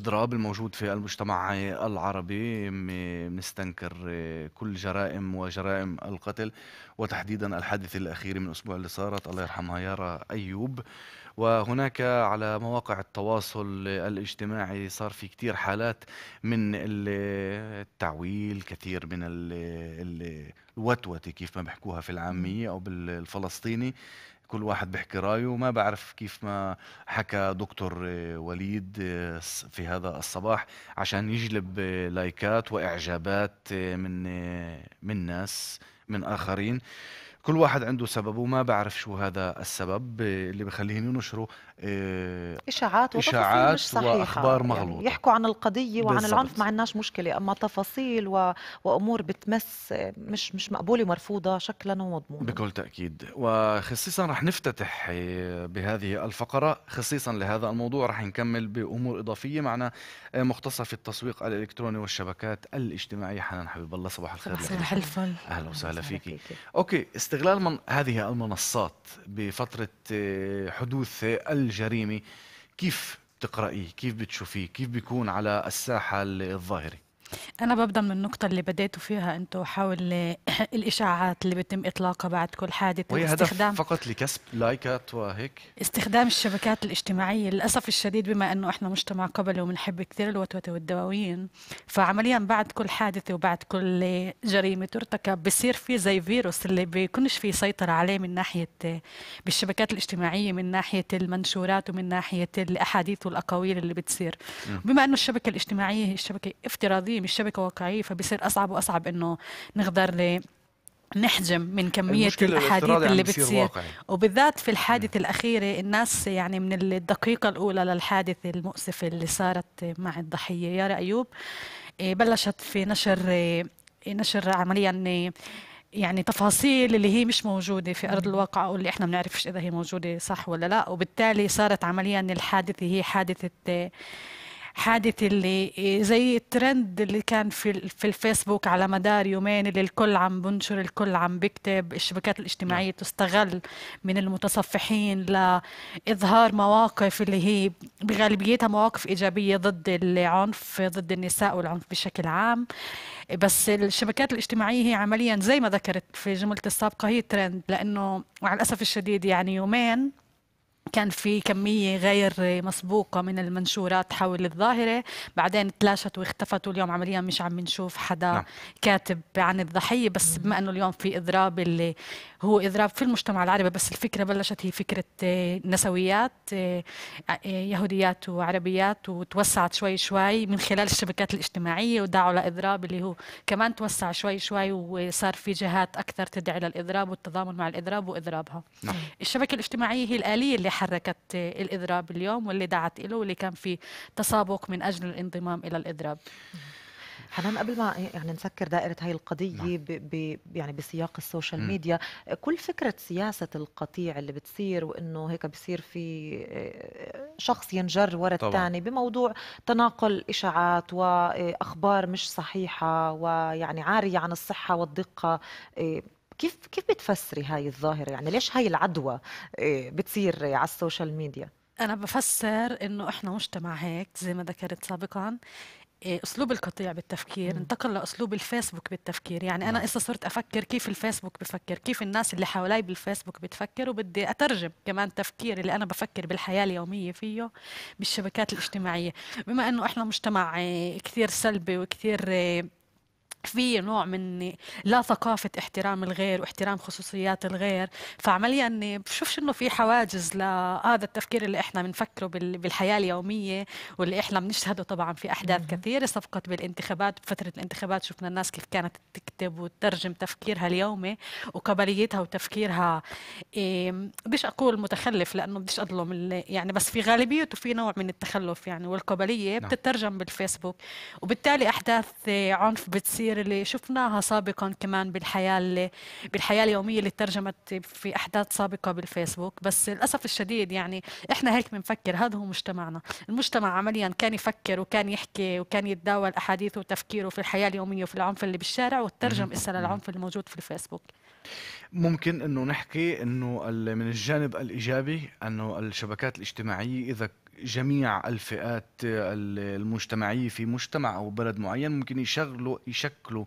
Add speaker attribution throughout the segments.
Speaker 1: الإضراب الموجود في المجتمع العربي بنستنكر كل جرائم وجرائم القتل وتحديدا الحادث الأخير من الأسبوع اللي صارت الله يرحمها يارا أيوب وهناك على مواقع التواصل الاجتماعي صار في كتير حالات من التعويل كثير من الوتوتة كيف ما بحكوها في العامية أو بالفلسطيني كل واحد بيحكي رايه وما بعرف كيف ما حكى دكتور وليد آه، في هذا الصباح عشان يجلب آه، لايكات واعجابات آه، من من ناس من اخرين كل واحد عنده سبب وما بعرف شو هذا السبب اللي بخليهم ينشروا آه،
Speaker 2: اشاعات وتفاصيل مش صحيحه واخبار يعني مغلوطه يعني يحكوا عن القضيه وعن بالزبط. العنف ما عندناش مشكله اما تفاصيل و... وامور بتمس مش مش مقبوله ومرفوضه شكلا ومضمونا
Speaker 1: بكل تاكيد وخصيصا رح نفتتح آه، بهذه الفقره خصيصا لهذا الموضوع رح نكمل بامور اضافيه معنا آه، مختصه في التسويق الالكتروني والشبكات الاجتماعيه حنان حبيب الله صباح الخير صباح الفل اهلا وسهلا فيكي. فيكي اوكي استغلال من هذه المنصات بفتره حدوث ال الجريمه كيف بتقرأيه كيف بتشوفيه كيف بيكون على الساحه الظاهره
Speaker 3: أنا ببدأ من النقطة اللي بديتوا فيها أنتم حول الإشاعات اللي بتم إطلاقها بعد كل حادث وهي هدف
Speaker 1: فقط لكسب لايكات وهيك
Speaker 3: استخدام الشبكات الاجتماعية للأسف الشديد بما أنه إحنا مجتمع قبلي وبنحب كثير الوتوتة والدواوين فعمليا بعد كل حادثة وبعد كل جريمة ترتكب بصير في زي فيروس اللي بيكونش في سيطرة عليه من ناحية بالشبكات الاجتماعية من ناحية المنشورات ومن ناحية الأحاديث والأقاويل اللي بتصير بما أنه الشبكة الاجتماعية هي الشبكة افتراضية مش شبكه واقعيه فبصير اصعب واصعب انه نقدر نحجم من كمية الأحاديث اللي بتصير وبالذات في الحادثة الأخيرة الناس يعني من الدقيقة الأولى للحادثة المؤسفة اللي صارت مع الضحية يارا أيوب إيه، بلشت في نشر إيه، نشر عمليا إيه، يعني تفاصيل اللي هي مش موجودة في أرض الواقع واللي إحنا بنعرفش إذا هي موجودة صح ولا لا وبالتالي صارت عمليا الحادثة هي حادثة حادث اللي إيه، زي الترند اللي كان في في الفيسبوك على مدار يومين اللي الكل عم بنشر الكل عم بكتب الشبكات الاجتماعية نعم. تستغل من المتصفحين لإظهار مواقف اللي هي بغالبيتها مواقف إيجابية ضد العنف ضد النساء والعنف بشكل عام بس الشبكات الاجتماعية هي عمليا زي ما ذكرت في جملتي السابقة هي ترند لأنه مع الأسف الشديد يعني يومين كان في كمية غير مسبوقة من المنشورات حول الظاهرة بعدين تلاشت واختفت واليوم عمليا مش عم نشوف حدا نعم. كاتب عن الضحية بس بما أنه اليوم في إضراب اللي هو اضراب في المجتمع العربي بس الفكره بلشت هي فكره آه، نسويات آه، آه، يهوديات وعربيات وتوسعت شوي شوي من خلال الشبكات الاجتماعيه ودعوا لاضراب اللي هو كمان توسع شوي شوي وصار في جهات اكثر تدعي للاضراب والتضامن مع الاضراب واضرابها. نعم. الشبكه الاجتماعيه هي الاليه اللي حركت الاضراب اليوم واللي دعت له واللي كان في تسابق من اجل الانضمام الى الاضراب. حنان قبل ما يعني نسكر دائره هاي
Speaker 2: القضيه نعم. ب ب يعني بسياق السوشيال م. ميديا كل فكره سياسه القطيع اللي بتصير وانه هيك بصير في آه، شخص ينجر ورا الثاني بموضوع تناقل اشاعات واخبار آه، مش صحيحه ويعني عاريه عن الصحه والدقه آه، كيف كيف بتفسري هاي الظاهره يعني ليش هاي العدوى بتصير على السوشيال ميديا
Speaker 3: انا بفسر انه احنا مجتمع هيك زي ما ذكرت سابقا إيه، اسلوب القطيع بالتفكير مم. انتقل لاسلوب الفيسبوك بالتفكير يعني انا نعم. اسا صرت افكر كيف الفيسبوك بفكر كيف الناس اللي حوالي بالفيسبوك بتفكر وبدي اترجم كمان تفكير اللي انا بفكر بالحياه اليوميه فيه بالشبكات الاجتماعيه بما انه احنا مجتمع إيه، كثير سلبي وكثير إيه، في نوع من لا ثقافة احترام الغير واحترام خصوصيات الغير فعمليا بشوفش انه في حواجز لهذا التفكير اللي احنا بنفكره بالحياة اليومية واللي احنا بنشهده طبعا في احداث كثيرة صفقت بالانتخابات بفترة الانتخابات شفنا الناس كيف كانت الكتاب وتترجم تفكيرها اليومي وقبليتها وتفكيرها إيه، بديش اقول متخلف لانه بديش اظلم يعني بس في غالبيته في نوع من التخلف يعني والقبليه نعم. بتترجم بالفيسبوك وبالتالي احداث إيه، عنف بتصير اللي شفناها سابقا كمان بالحياه اللي بالحياه اليوميه اللي ترجمت في احداث سابقه بالفيسبوك بس للاسف الشديد يعني احنا هيك بنفكر هذا هو مجتمعنا المجتمع عمليا كان يفكر وكان يحكي وكان يتداول احاديثه وتفكيره في الحياه اليوميه وفي العنف اللي بالشارع والتر... مترجم إسا للعنف الموجود في الفيسبوك
Speaker 1: ممكن انه نحكي انه من الجانب الايجابي انه الشبكات الاجتماعيه اذا جميع الفئات المجتمعيه في مجتمع او بلد معين ممكن يشغلوا يشكلوا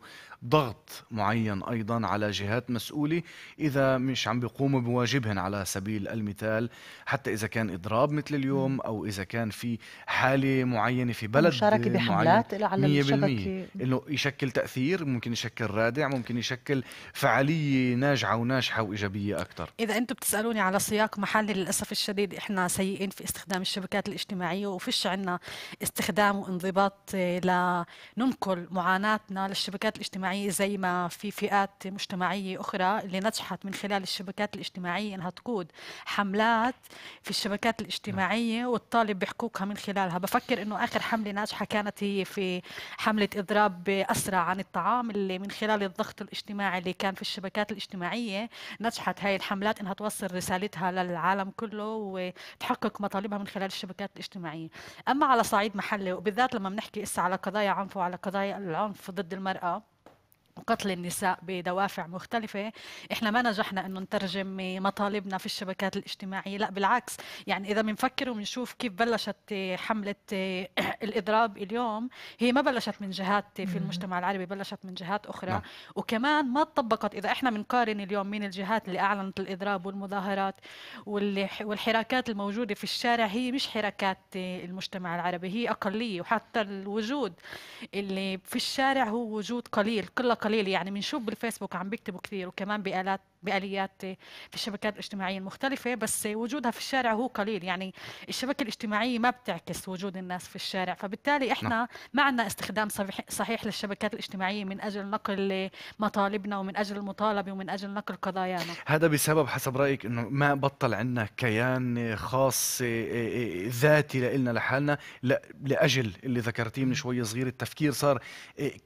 Speaker 1: ضغط معين ايضا على جهات مسؤوله اذا مش عم بيقوموا بواجبهم على سبيل المثال حتى اذا كان اضراب مثل اليوم او اذا كان في حاله معينه في بلد مشاركه بحملات على الشبكه انه يشكل تاثير ممكن يشكل رادع ممكن يشكل فعاليه ناجعه وناجحه وايجابيه اكثر
Speaker 3: اذا انتم بتسالوني على سياق محلي للاسف الشديد احنا سيئين في استخدام الشبكات الاجتماعيه وفيش عندنا استخدام وانضباط آه، لننقل معاناتنا للشبكات الاجتماعيه الاجتماعي زي ما في فئات مجتمعية أخرى اللي نجحت من خلال الشبكات الاجتماعية أنها تقود حملات في الشبكات الاجتماعية نعم. والطالب بحقوقها من خلالها بفكر أنه آخر حملة ناجحة كانت هي في حملة إضراب بأسرع عن الطعام اللي من خلال الضغط الاجتماعي اللي كان في الشبكات الاجتماعية نجحت هاي الحملات أنها توصل رسالتها للعالم كله وتحقق مطالبها من خلال الشبكات الاجتماعية أما على صعيد محلي وبالذات لما بنحكي إسا على قضايا عنف وعلى قضايا العنف ضد المرأة قتل النساء بدوافع مختلفة إحنا ما نجحنا أنه نترجم مطالبنا في الشبكات الاجتماعية لا بالعكس يعني إذا بنفكر وبنشوف كيف بلشت حملة الإضراب اليوم هي ما بلشت من جهات في المجتمع العربي بلشت من جهات أخرى نعم. وكمان ما تطبقت إذا إحنا بنقارن اليوم من الجهات اللي أعلنت الإضراب والمظاهرات والحراكات الموجودة في الشارع هي مش حراكات المجتمع العربي هي أقلية وحتى الوجود اللي في الشارع هو وجود قليل قلة قليل قليل يعني بنشوف بالفيسبوك عم بيكتبوا كثير وكمان بآلات باليات في الشبكات الاجتماعيه المختلفه بس وجودها في الشارع هو قليل يعني الشبكه الاجتماعيه ما بتعكس وجود الناس في الشارع فبالتالي نعم. احنا ما عندنا استخدام صحيح للشبكات الاجتماعيه من اجل نقل مطالبنا ومن اجل المطالبه ومن اجل نقل قضايانا
Speaker 1: هذا بسبب حسب رايك انه ما بطل عندنا كيان خاص إيه، إيه، إيه، ذاتي لنا لحالنا لاجل اللي ذكرتيه من شوي صغير التفكير صار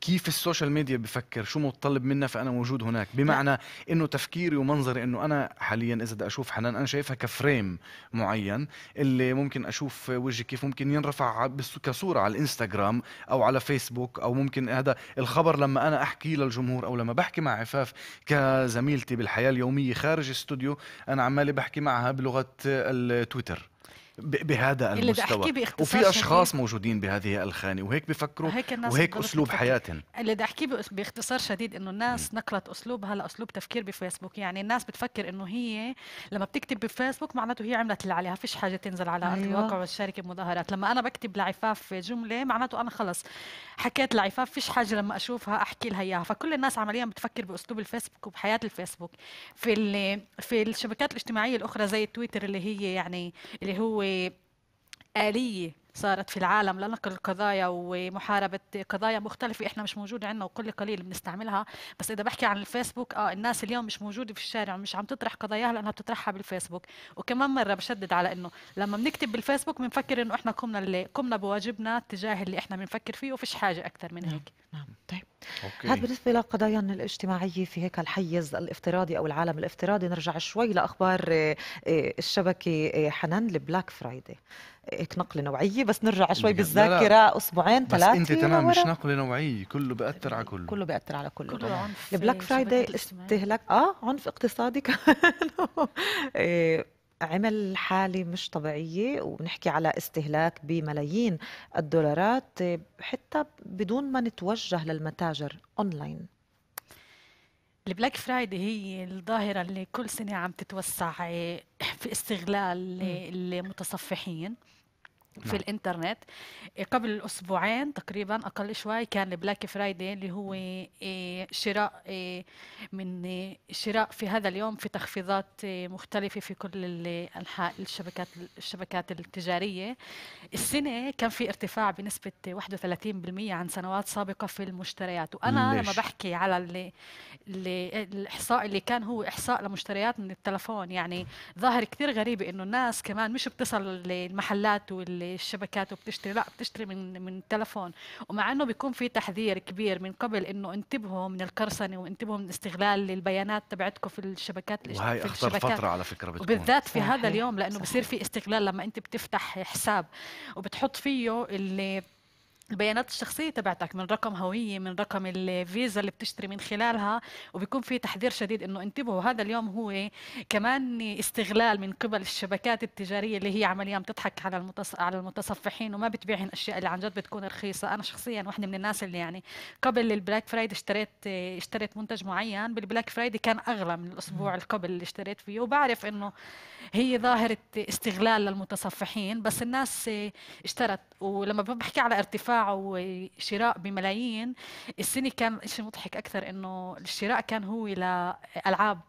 Speaker 1: كيف السوشيال ميديا بفكر شو متطلب منا فانا موجود هناك بمعنى انه تفكير تفكيري ومنظري انه انا حاليا اذا بدي اشوف حنان انا شايفها كفريم معين اللي ممكن اشوف وجهي كيف ممكن ينرفع كصوره على الانستغرام او على فيسبوك او ممكن هذا الخبر لما انا احكي للجمهور او لما بحكي مع عفاف كزميلتي بالحياه اليوميه خارج استوديو انا عمالي بحكي معها بلغه التويتر بهذا المستوى وفي اشخاص شديد. موجودين بهذه الخانه وهيك بفكروا هيك وهيك اسلوب حياتهم
Speaker 3: اللي بدي احكيه باختصار شديد انه الناس م. نقلت اسلوبها لاسلوب تفكير بفيسبوك يعني الناس بتفكر انه هي لما بتكتب بفيسبوك معناته هي عملت اللي عليها فيش حاجه تنزل على ارض أيوة. الواقع والشركه بمظاهرات لما انا بكتب لعفاف جمله معناته انا خلص حكيت لعفاف فيش حاجه لما اشوفها احكي لها اياها فكل الناس عمليا بتفكر باسلوب الفيسبوك وبحياه الفيسبوك في في الشبكات الاجتماعيه الاخرى زي تويتر اللي هي يعني اللي هو آلية صارت في العالم لنقل القضايا ومحاربة قضايا مختلفة إحنا مش موجودة عندنا وقل قليل بنستعملها بس إذا بحكي عن الفيسبوك آه الناس اليوم مش موجودة في الشارع ومش عم تطرح قضاياها لأنها بتطرحها بالفيسبوك وكمان مرة بشدد على إنه لما بنكتب بالفيسبوك بنفكر إنه إحنا قمنا اللي قمنا بواجبنا تجاه اللي إحنا بنفكر فيه وفيش حاجة أكثر من نعم، هيك نعم.
Speaker 2: طيب هذا بالنسبة لقضايا الاجتماعية في هيك الحيز الافتراضي أو العالم الافتراضي نرجع شوي لأخبار آه، آه، الشبكة آه، حنان البلاك فرايدي هيك نقلة نوعية بس نرجع شوي بالذاكرة لا. أسبوعين ثلاثة بس أنت تمام مش نقلة
Speaker 1: نوعية كله بأثر على كله كله
Speaker 2: بأثر على كله, كله عنف البلاك فرايدي استهلاك آه عنف اقتصادي كمان عمل حالة مش طبيعية ونحكي على استهلاك بملايين الدولارات حتى بدون ما نتوجه للمتاجر أونلاين
Speaker 3: البلاك فرايدي هي الظاهرة اللي كل سنة عم تتوسع إيه، في استغلال المتصفحين في نعم. الانترنت قبل اسبوعين تقريبا اقل شوي كان البلاك فرايدي اللي هو إيه، شراء إيه، من إيه، شراء في هذا اليوم في تخفيضات مختلفه في كل انحاء الشبكات الشبكات التجاريه السنه كان في ارتفاع بنسبه 31% عن سنوات سابقه في المشتريات وانا ليش؟ لما بحكي على اللي الاحصاء اللي كان هو احصاء لمشتريات من التلفون يعني ظاهر كثير غريب انه الناس كمان مش بتصل للمحلات وال الشبكات وبتشتري لا بتشتري من من تلفون ومع انه بيكون في تحذير كبير من قبل انه انتبهوا من القرصنه وانتبهوا من استغلال البيانات تبعتكم في الشبكات وهي اخطر فتره على فكره بتكون وبالذات في هذا اليوم لانه بصير في استغلال لما انت بتفتح حساب وبتحط فيه اللي البيانات الشخصية تبعتك من رقم هوية من رقم الفيزا اللي بتشتري من خلالها وبيكون في تحذير شديد انه انتبهوا هذا اليوم هو كمان استغلال من قبل الشبكات التجارية اللي هي عمليا بتضحك على المتص... على المتصفحين وما بتبيعهم اشياء اللي عن جد بتكون رخيصة انا شخصيا واحدة من الناس اللي يعني قبل البلاك فرايد اشتريت اشتريت منتج معين بالبلاك فرايد كان اغلى من الاسبوع اللي قبل اللي اشتريت فيه وبعرف انه هي ظاهرة استغلال للمتصفحين بس الناس اشترت ولما بحكي على ارتفاع وشراء بملايين السنه كان شيء مضحك اكثر انه الشراء كان هو لالعاب العاب,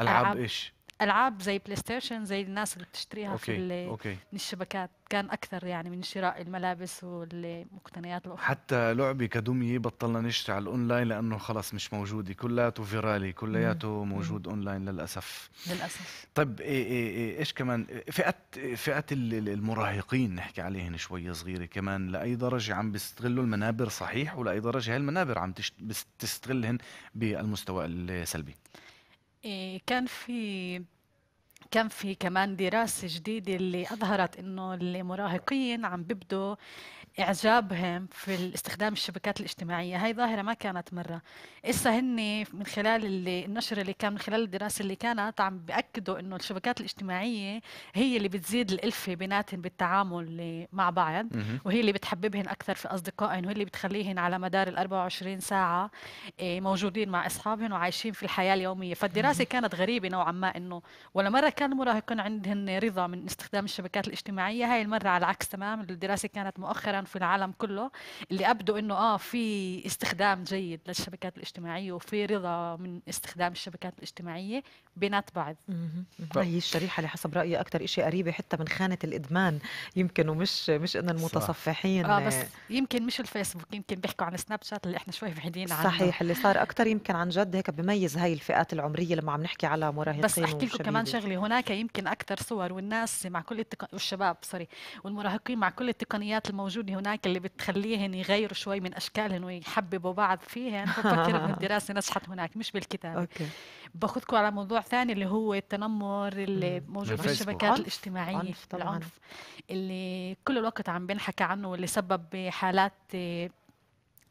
Speaker 3: ألعاب ايش؟ العاب زي بلاي ستيشن زي الناس اللي بتشتريها أوكي. في أوكي. من الشبكات كان اكثر يعني من شراء الملابس والمقتنيات الاخرى
Speaker 1: حتى لعبه كدميه بطلنا نشتري على الاونلاين لانه خلص مش موجوده كلياته فيرالي كلياته موجود اونلاين للاسف للاسف طيب إيه إيه إيه ايش كمان فئه فئه المراهقين نحكي عليهم شوي صغيره كمان لاي درجه عم بيستغلوا المنابر صحيح ولاي درجه هالمنابر عم تشت... بالمستوى السلبي
Speaker 3: إيه، كان في كان في كمان دراسة جديدة اللي أظهرت إنه المراهقين عم بيبدوا إعجابهم في استخدام الشبكات الاجتماعية هاي ظاهرة ما كانت مرة إسا هن من خلال اللي النشر اللي كان من خلال الدراسة اللي كانت عم بأكدوا إنه الشبكات الاجتماعية هي اللي بتزيد الألفة بيناتهم بالتعامل مع بعض وهي اللي بتحببهم أكثر في أصدقائهم وهي اللي بتخليهم على مدار ال 24 ساعة آه، موجودين مع أصحابهم وعايشين في الحياة اليومية فالدراسة كانت غريبة نوعا ما إنه ولا مرة كان المراهقين عندهم رضا من استخدام الشبكات الاجتماعية هاي المرة على العكس تمام الدراسة كانت مؤخرا في العالم كله اللي ابدوا أنه آه في استخدام جيد للشبكات الاجتماعية وفي رضا من استخدام الشبكات الاجتماعية بينات بعض
Speaker 2: هي الشريحة اللي حسب رأيي أكثر شيء قريبة حتى من خانة الإدمان يمكن ومش مش إنه المتصفحين آه بس
Speaker 3: يمكن مش الفيسبوك يمكن بيحكوا عن سناب شات اللي إحنا شوي بعيدين عنه صحيح اللي صار أكثر
Speaker 2: يمكن عن جد هيك بميز هاي الفئات العمرية لما عم نحكي على مراهقين بس أحكي لكم كمان شغلة
Speaker 3: هون هناك يمكن أكثر صور والناس مع كل التق... والشباب سوري والمراهقين مع كل التقنيات الموجودة هناك اللي بتخليهم يغيروا شوي من اشكالهم ويحببوا بعض فيهن بفكر انه الدراسة نجحت هناك مش بالكتاب أوكي. باخذكم على موضوع ثاني اللي هو التنمر اللي موجود في الشبكات الاجتماعية عنف طبعا. العنف اللي كل الوقت عم بنحكى عنه واللي سبب حالات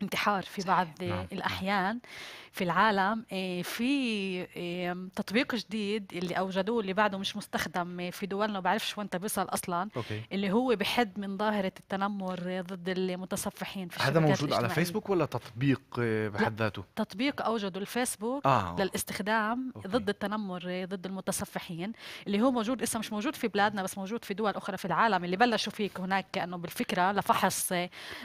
Speaker 3: انتحار في بعض نعم،, نعم. الأحيان في العالم إيه، في إيه، تطبيق جديد اللي أوجدوه اللي بعده مش مستخدم إيه، في دولنا بعرفش وين بيصل أصلا أوكي. اللي هو بحد من ظاهرة التنمر ضد المتصفحين في هذا موجود على فيسبوك
Speaker 1: ولا تطبيق بحد ذاته؟
Speaker 3: تطبيق أوجده الفيسبوك آه. للاستخدام أوكي. ضد التنمر ضد المتصفحين اللي هو موجود اسمه مش موجود في بلادنا بس موجود في دول أخرى في العالم اللي بلشوا فيك هناك كأنه بالفكرة لفحص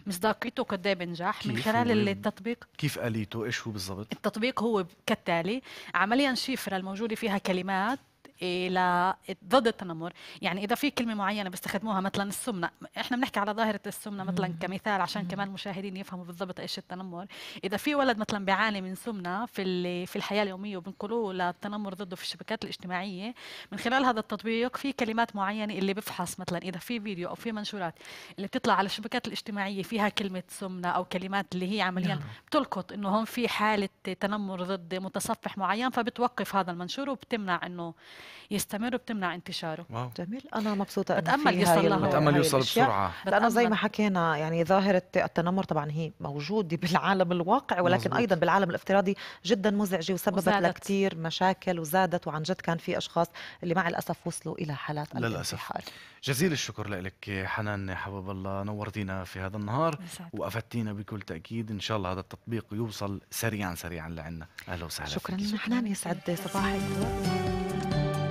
Speaker 3: مصداقيته قد بنجح من خلال التطبيق
Speaker 1: كيف اليته ايش هو بالضبط
Speaker 3: التطبيق هو كالتالي عمليا شفره الموجوده فيها كلمات إيه، ل ضد التنمر يعني اذا في كلمه معينه بيستخدموها مثلا السمنه احنا بنحكي على ظاهره السمنه مثلا كمثال عشان كمان المشاهدين يفهموا بالضبط ايش التنمر اذا في ولد مثلا بيعاني من سمنه في في الحياه اليوميه وبنقولوه للتنمر ضده في الشبكات الاجتماعيه من خلال هذا التطبيق في كلمات معينه اللي بفحص مثلا اذا في فيديو او في منشورات اللي بتطلع على الشبكات الاجتماعيه فيها كلمه سمنه او كلمات اللي هي عمليا نعم. بتلقط انه هون في حاله تنمر ضد متصفح معين فبتوقف هذا المنشور وبتمنع انه يستمر وبتمنع انتشاره واو. جميل انا مبسوطه
Speaker 2: بتامل يوصل لها بتامل يوصل بسرعه لانه زي ما حكينا يعني ظاهره التنمر طبعا هي موجوده بالعالم الواقع ولكن مزبوط. ايضا بالعالم الافتراضي جدا مزعجه وسببت لكثير مشاكل وزادت وعن جد كان في اشخاص اللي مع الاسف وصلوا الى حالات للاسف
Speaker 1: جزيل الشكر لك حنان حباب الله نورتينا في هذا النهار وافدتينا بكل تاكيد ان شاء الله هذا التطبيق يوصل سريعا سريعا لعنا اهلا وسهلا شكرا
Speaker 2: حنان يسعد صباحك